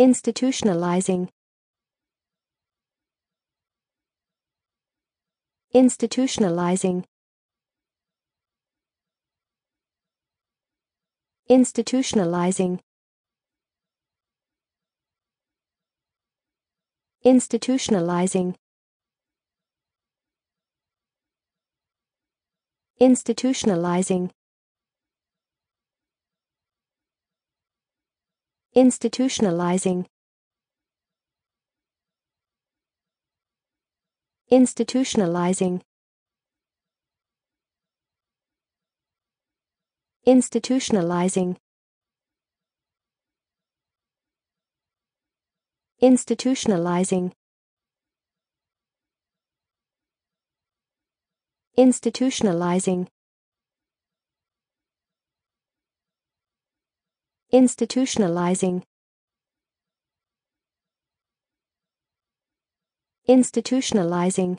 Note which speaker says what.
Speaker 1: Institutionalizing. Institutionalizing. Institutionalizing. Institutionalizing. Institutionalizing. Institutionalizing Institutionalizing Institutionalizing Institutionalizing Institutionalizing Institutionalizing. Institutionalizing.